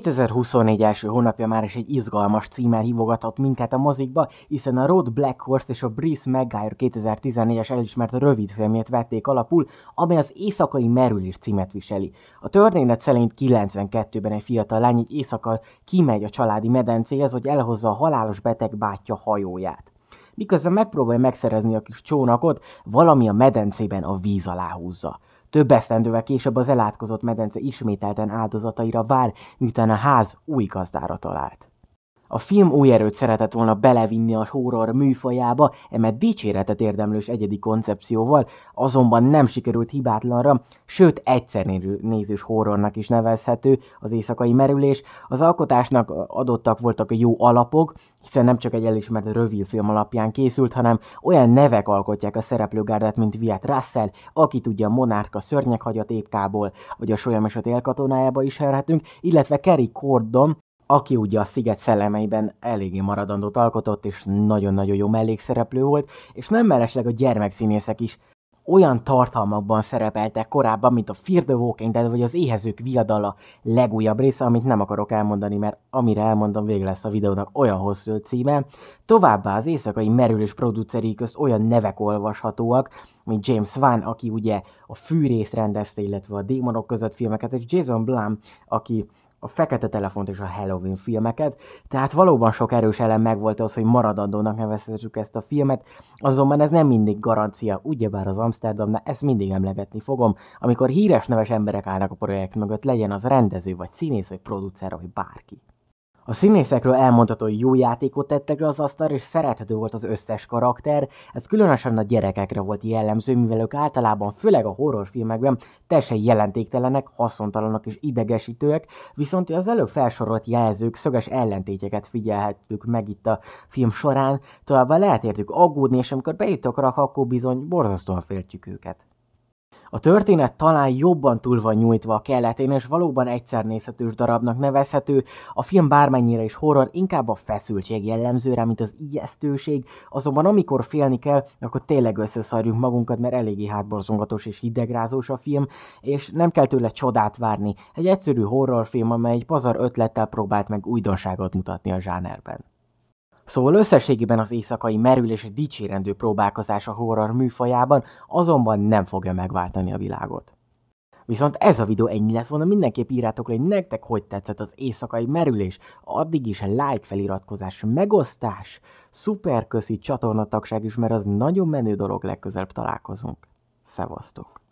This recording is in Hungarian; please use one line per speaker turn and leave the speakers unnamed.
2024 első hónapja már is egy izgalmas címmel hívogatott minket a mozikba, hiszen a Road Black Horse és a Breeze Maguire 2014-es elismert filmjét vették alapul, amely az Éjszakai Merülés címet viseli. A történet szerint 92-ben egy fiatal lány egy éjszaka kimegy a családi medencéhez, hogy elhozza a halálos beteg bátyja hajóját. Miközben megpróbálja megszerezni a kis csónakot, valami a medencében a víz alá húzza. Több esztendővel később az elátkozott medence ismételten áldozataira vár, miután a ház új gazdára talált. A film új erőt szeretett volna belevinni a horror műfajába, emet dicséretet érdemlős egyedi koncepcióval, azonban nem sikerült hibátlanra, sőt egyszer nézős horrornak is nevezhető az éjszakai merülés. Az alkotásnak adottak voltak a jó alapok, hiszen nem csak egy elismert rövidfilm alapján készült, hanem olyan nevek alkotják a szereplőgárdát, mint Viet Russell, aki tudja Monárka szörnyek hagyat vagy a Solyom és a is herhetünk, illetve Kerry Cordon, aki ugye a Sziget szellemeiben eléggé maradandót alkotott, és nagyon-nagyon jó mellékszereplő volt, és nem mellesleg a gyermekszínészek is olyan tartalmakban szerepeltek korábban, mint a Fear the Walking Dead, vagy az Éhezők viadala legújabb része, amit nem akarok elmondani, mert amire elmondom, vége lesz a videónak olyan hosszú címe. Továbbá az éjszakai merülés produceri közt olyan nevek olvashatóak, mint James Wan, aki ugye a fűrész rendezte, illetve a démonok között filmeket, és Jason Blum, aki a Fekete Telefont és a Halloween filmeket, tehát valóban sok erős elem megvolt az, hogy maradandónak nevezhetjük ezt a filmet, azonban ez nem mindig garancia, ugyebár az Amsterdamnál ezt mindig emlegetni fogom, amikor híres neves emberek állnak a projekt mögött, legyen az rendező, vagy színész, vagy producer, vagy bárki. A színészekről elmondható, hogy jó játékot tettek le az asztal és szerethető volt az összes karakter, ez különösen a gyerekekre volt jellemző, mivel ők általában, főleg a horrorfilmekben, teljesen jelentéktelenek, haszontalanok és idegesítőek, viszont az előbb felsorolt jelzők szöges ellentétjeket figyelhettük meg itt a film során, továbbá lehet értük aggódni, és amikor bejutok rak, akkor bizony borzasztóan féltjük őket. A történet talán jobban túl van nyújtva a keletén, és valóban egyszer nézhetős darabnak nevezhető. A film bármennyire is horror, inkább a feszültség jellemzőre, mint az ijesztőség, azonban amikor félni kell, akkor tényleg összeszarjuk magunkat, mert eléggé hátborzongatós és hidegrázós a film, és nem kell tőle csodát várni. Egy egyszerű horrorfilm, amely egy pazar ötlettel próbált meg újdonságot mutatni a zsánerben. Szóval összességében az éjszakai merülés egy dicsérendő próbálkozás a horror műfajában azonban nem fogja megváltani a világot. Viszont ez a videó ennyi lett volna, mindenképp írjátok le, hogy nektek hogy tetszett az éjszakai merülés. Addig is like feliratkozás, megosztás, szuper köszi csatornatagság is, mert az nagyon menő dolog, legközelebb találkozunk. Szevasztok!